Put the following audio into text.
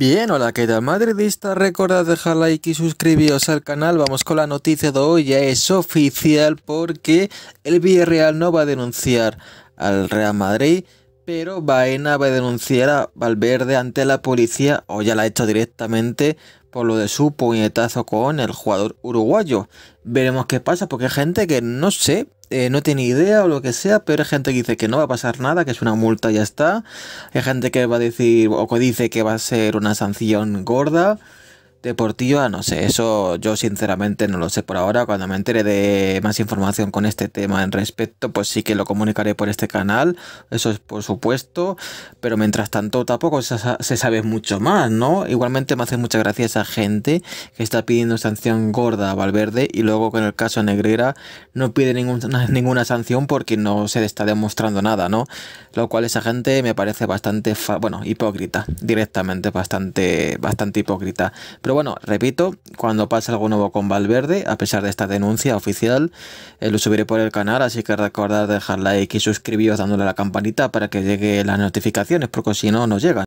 Bien, hola, ¿qué tal madridista? Recordad dejar like y suscribiros al canal. Vamos con la noticia de hoy, ya es oficial porque el Villarreal no va a denunciar al Real Madrid pero Baena va a denunciar a Valverde ante la policía o ya la ha hecho directamente por lo de su puñetazo con el jugador uruguayo. Veremos qué pasa porque hay gente que no sé, eh, no tiene idea o lo que sea, pero hay gente que dice que no va a pasar nada, que es una multa y ya está. Hay gente que va a decir o que dice que va a ser una sanción gorda deportiva, no sé, eso yo sinceramente no lo sé por ahora. Cuando me entere de más información con este tema en respecto, pues sí que lo comunicaré por este canal, eso es por supuesto, pero mientras tanto tampoco se sabe mucho más, ¿no? Igualmente me hace mucha gracia esa gente que está pidiendo sanción gorda a Valverde y luego con el caso Negrera no pide ninguna, ninguna sanción porque no se está demostrando nada, ¿no? Lo cual esa gente me parece bastante, bueno, hipócrita, directamente bastante, bastante hipócrita. Pero bueno, repito, cuando pase algo nuevo con Valverde, a pesar de esta denuncia oficial, eh, lo subiré por el canal, así que recordad dejar like y suscribiros dándole a la campanita para que llegue las notificaciones, porque si no, no llegan.